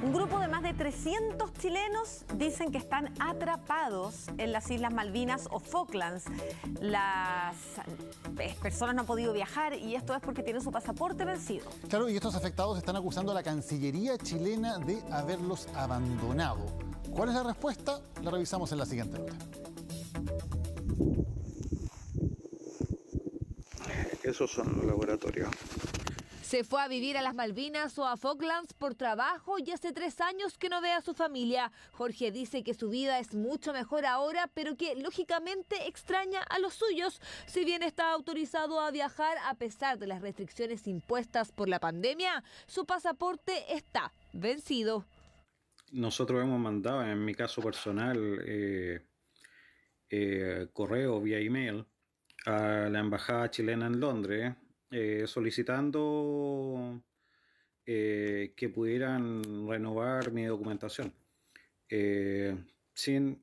Un grupo de más de 300 chilenos dicen que están atrapados en las Islas Malvinas o Falklands. Las eh, personas no han podido viajar y esto es porque tienen su pasaporte vencido. Claro, y estos afectados están acusando a la Cancillería chilena de haberlos abandonado. ¿Cuál es la respuesta? La revisamos en la siguiente nota. Esos son los laboratorios. Se fue a vivir a las Malvinas o a Falklands por trabajo y hace tres años que no ve a su familia. Jorge dice que su vida es mucho mejor ahora, pero que lógicamente extraña a los suyos, si bien está autorizado a viajar a pesar de las restricciones impuestas por la pandemia. Su pasaporte está vencido. Nosotros hemos mandado, en mi caso personal, eh, eh, correo vía email a la embajada chilena en Londres eh, solicitando eh, que pudieran renovar mi documentación eh, sin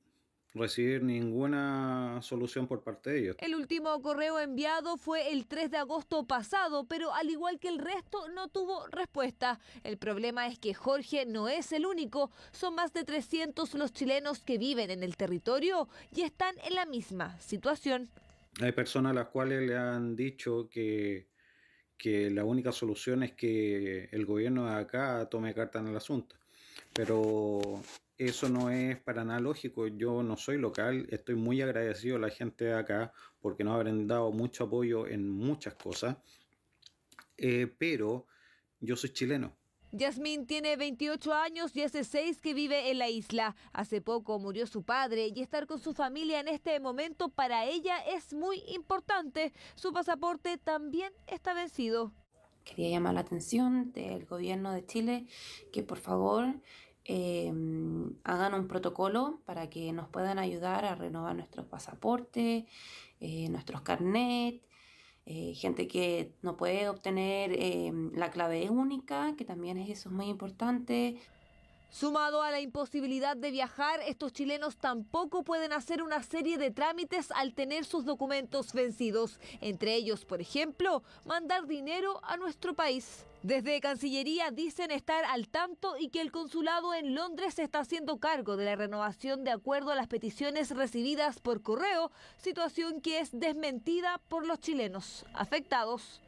recibir ninguna solución por parte de ellos. El último correo enviado fue el 3 de agosto pasado, pero al igual que el resto no tuvo respuesta. El problema es que Jorge no es el único. Son más de 300 los chilenos que viven en el territorio y están en la misma situación. Hay personas a las cuales le han dicho que que la única solución es que el gobierno de acá tome carta en el asunto. Pero eso no es para nada lógico. Yo no soy local, estoy muy agradecido a la gente de acá porque nos habrán dado mucho apoyo en muchas cosas. Eh, pero yo soy chileno Yasmín tiene 28 años y hace 6 que vive en la isla. Hace poco murió su padre y estar con su familia en este momento para ella es muy importante. Su pasaporte también está vencido. Quería llamar la atención del gobierno de Chile que por favor em, hagan un protocolo para que nos puedan ayudar a renovar nuestros pasaportes, eh, nuestros carnets eh, gente que no puede obtener em, la clave única, que también es eso es muy importante. Sumado a la imposibilidad de viajar, estos chilenos tampoco pueden hacer una serie de trámites al tener sus documentos vencidos, entre ellos, por ejemplo, mandar dinero a nuestro país. Desde Cancillería dicen estar al tanto y que el consulado en Londres está haciendo cargo de la renovación de acuerdo a las peticiones recibidas por correo, situación que es desmentida por los chilenos afectados.